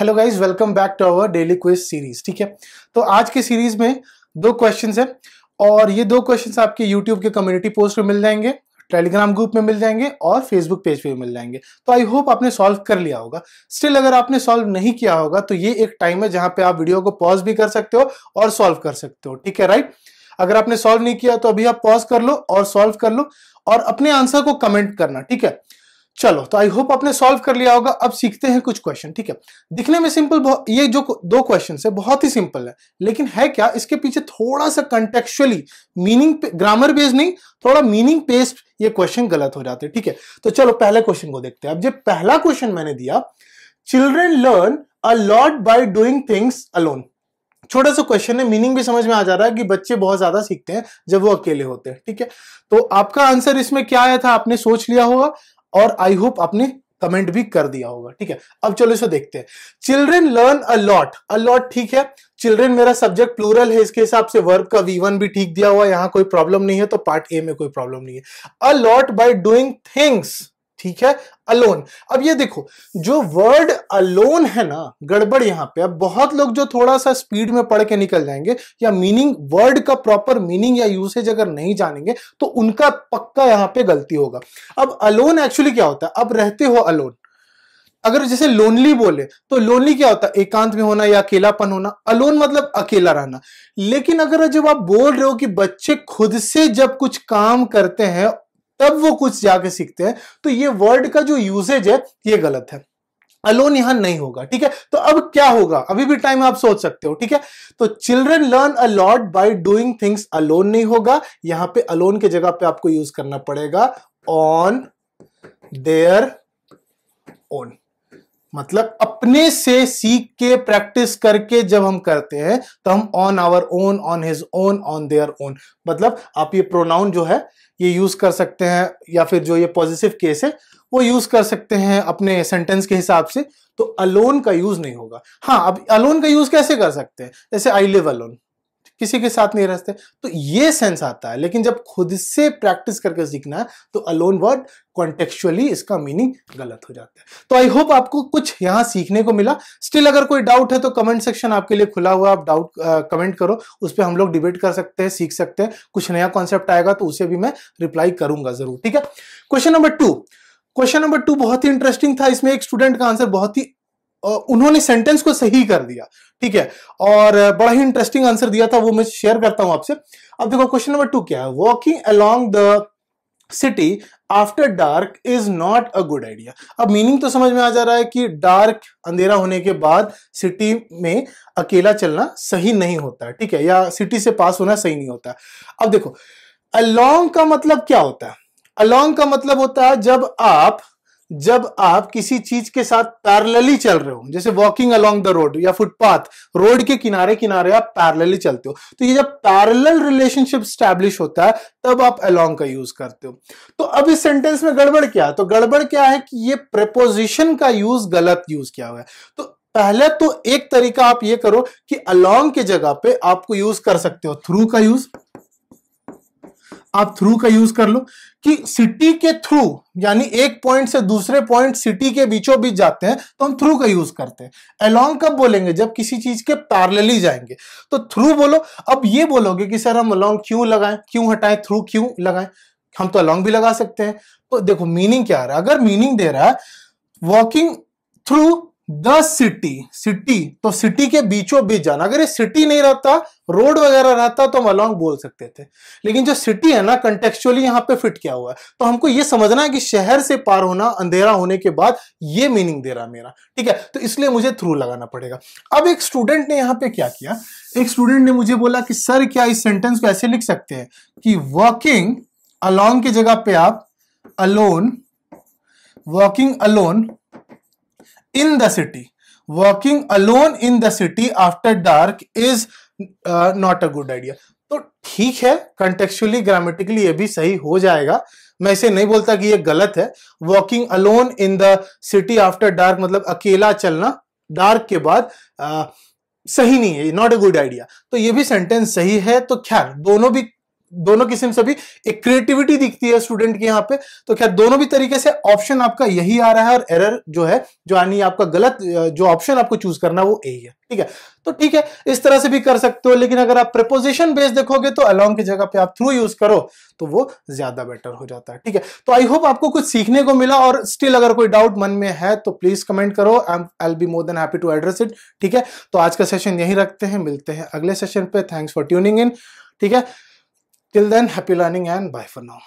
Hello guys welcome back to our daily quiz series ठीक है तो आज के सीरीज में दो क्वेश्चन है और ये दो क्वेश्चन आपके यूट्यूब के कम्युनिटी पोस्ट में मिल जाएंगे टेलीग्राम ग्रुप में मिल जाएंगे और फेसबुक पेज पे भी मिल जाएंगे तो आई होप आपने सॉल्व कर लिया होगा स्टिल अगर आपने सॉल्व नहीं किया होगा तो ये एक टाइम है जहां पे आप वीडियो को पॉज भी कर सकते हो और सॉल्व कर सकते हो ठीक है राइट अगर आपने सॉल्व नहीं किया तो अभी आप पॉज कर लो और सॉल्व कर लो और अपने आंसर को कमेंट करना ठीक है चलो तो आई होप आपने सॉल्व कर लिया होगा अब सीखते हैं कुछ क्वेश्चन ठीक है दिखने में सिंपल ये जो दो क्वेश्चन है बहुत ही सिंपल है लेकिन है क्या इसके पीछे थोड़ा सा कंटेक्चुअली मीनिंग ग्रामर बेस्ड नहीं थोड़ा मीनिंग बेस्ड ये क्वेश्चन गलत हो जाते हैं ठीक है तो चलो पहले क्वेश्चन को देखते हैं अब जो पहला क्वेश्चन मैंने दिया children learn a lot by doing things alone छोटा सा क्वेश्चन है मीनिंग भी समझ में आ जा रहा है कि बच्चे बहुत ज्यादा सीखते हैं जब वो अकेले होते हैं ठीक है तो आपका आंसर इसमें क्या आया था आपने सोच लिया होगा और आई होप आपने कमेंट भी कर दिया होगा ठीक है अब चलो इसे देखते हैं children learn a lot a lot ठीक है चिल्ड्रेन मेरा सब्जेक्ट प्लूरल है इसके हिसाब से वर्ब का वी भी ठीक दिया हुआ यहां कोई प्रॉब्लम नहीं है तो पार्ट ए में कोई प्रॉब्लम नहीं है a lot by doing things ठीक है अलोन अब ये देखो जो वर्ड अलोन है ना गड़बड़ यहां पे अब बहुत लोग जो थोड़ा सा स्पीड में पढ़ के निकल जाएंगे या मीनिंग वर्ड का प्रॉपर मीनिंग या यूसेज अगर नहीं जानेंगे तो उनका पक्का यहाँ पे गलती होगा अब अलोन एक्चुअली क्या होता है अब रहते हो अलोन अगर जैसे लोनली बोले तो लोनली क्या होता है एकांत में होना या अकेलापन होना अलोन मतलब अकेला रहना लेकिन अगर जब आप बोल रहे हो कि बच्चे खुद से जब कुछ काम करते हैं तब वो कुछ जाके सीखते हैं तो ये वर्ड का जो यूसेज है ये गलत है अलोन यहां नहीं होगा ठीक है तो अब क्या होगा अभी भी टाइम आप सोच सकते हो ठीक है तो children learn a lot by doing things alone नहीं होगा यहां पे अलोन के जगह पे आपको यूज करना पड़ेगा ऑन देयर ओन मतलब अपने से सीख के प्रैक्टिस करके जब हम करते हैं तो हम on our own on his own on their own मतलब आप ये प्रोनाउन जो है ये यूज कर सकते हैं या फिर जो ये पॉजिटिव केस है वो यूज कर सकते हैं अपने सेंटेंस के हिसाब से तो अलोन का यूज नहीं होगा हाँ अब अलोन का यूज कैसे कर सकते हैं जैसे आई लिव अलोन किसी के साथ नहीं रहते तो ये सेंस आता है लेकिन जब खुद से प्रैक्टिस करके सीखना है तो अलोन वर्ड कॉन्टेक्चुअली इसका मीनिंग गलत हो जाता है तो आई होप आपको कुछ यहाँ सीखने को मिला स्टिल अगर कोई डाउट है तो कमेंट सेक्शन आपके लिए खुला हुआ आप डाउट कमेंट करो उस पर हम लोग डिबेट कर सकते हैं सीख सकते हैं कुछ नया कॉन्सेप्ट आएगा तो उसे भी मैं रिप्लाई करूंगा जरूर ठीक है question number two question number two बहुत ही इंटरेस्टिंग था इसमें एक स्टूडेंट का आंसर बहुत ही उन्होंने सेंटेंस को सही कर दिया ठीक है और बड़ा ही इंटरेस्टिंग आंसर दिया था वो मैं शेयर करता हूं आपसे अब देखो क्वेश्चन नंबर टू क्या है walking along the city after dark is not a good idea अब मीनिंग तो समझ में आ जा रहा है कि डार्क अंधेरा होने के बाद सिटी में अकेला चलना सही नहीं होता है ठीक है या सिटी से पास होना सही नहीं होता अब देखो अलोंग का मतलब क्या होता है अलोंग का मतलब होता है जब आप जब आप किसी चीज के साथ पैरलली चल रहे हो जैसे वॉकिंग अलोंग द रोड या फुटपाथ रोड के किनारे किनारे आप पैरलली चलते हो तो ये जब पैरल रिलेशनशिप स्टैब्लिश होता है तब आप अलोंग का यूज करते हो तो अब इस सेंटेंस में गड़बड़ क्या है तो गड़बड़ क्या है कि ये प्रपोजिशन का यूज गलत यूज किया हुआ है तो पहले तो एक तरीका आप ये करो कि अलोंग के जगह पे आपको यूज कर सकते हो थ्रू का यूज आप थ्रू का यूज कर लो कि सिटी के थ्रू यानी एक पॉइंट से दूसरे पॉइंट सिटी के बीचों बीच जाते हैं तो हम थ्रू का यूज करते हैं अलोंग कब बोलेंगे जब किसी चीज के पैरल जाएंगे तो थ्रू बोलो अब ये बोलोगे कि सर हम अलोंग क्यों लगाएं क्यों हटाएं थ्रू क्यों लगाएं हम तो अलोंग भी लगा सकते हैं तो देखो मीनिंग क्या आ रहा है अगर मीनिंग दे रहा है walking through the city city तो सिटी के बीचों बीच जाना अगर ये सिटी नहीं रहता रोड वगैरह रहता तो हम अलॉन्ग बोल सकते थे लेकिन जो सिटी है ना कंटेक्चुअली यहाँ पे फिट किया हुआ है तो हमको ये समझना है कि शहर से पार होना अंधेरा होने के बाद ये मीनिंग दे रहा मेरा ठीक है तो इसलिए मुझे थ्रू लगाना पड़ेगा अब एक स्टूडेंट ने यहाँ पे क्या किया एक स्टूडेंट ने मुझे बोला कि सर क्या इस सेंटेंस को ऐसे लिख सकते हैं कि वॉकिंग अलॉन्ग की जगह पे आप alone walking alone in the city. Walking alone in the city after dark is uh, not a good idea. तो ठीक है कंटेक्चुअली ग्रामेटिकली ये भी सही हो जाएगा मैं इसे नहीं बोलता कि ये गलत है walking alone in the city after dark मतलब अकेला चलना डार्क के बाद आ, uh, सही नहीं है नॉट ए गुड आइडिया तो ये भी सेंटेंस सही है तो ख्याल दोनों भी दोनों किस्म से भी एक क्रिएटिविटी दिखती है स्टूडेंट की यहाँ पे तो क्या दोनों भी तरीके से ऑप्शन आपका यही आ रहा है और एरर जो है जो यानी आपका गलत जो ऑप्शन आपको चूज करना वो यही है ठीक है तो ठीक है इस तरह से भी कर सकते हो लेकिन अगर आप प्रपोजिशन बेस देखोगे तो अलॉन्ग की जगह पे आप थ्रू यूज करो तो वो ज्यादा बेटर हो जाता है ठीक है तो आई होप आपको कुछ सीखने को मिला और स्टिल अगर कोई डाउट मन में है तो प्लीज कमेंट करो I be more than happy to address it ठीक है तो आज का सेशन यही रखते हैं मिलते हैं अगले सेशन पे थैंक्स फॉर ट्यूनिंग इन ठीक है Till then, happy learning and bye for now.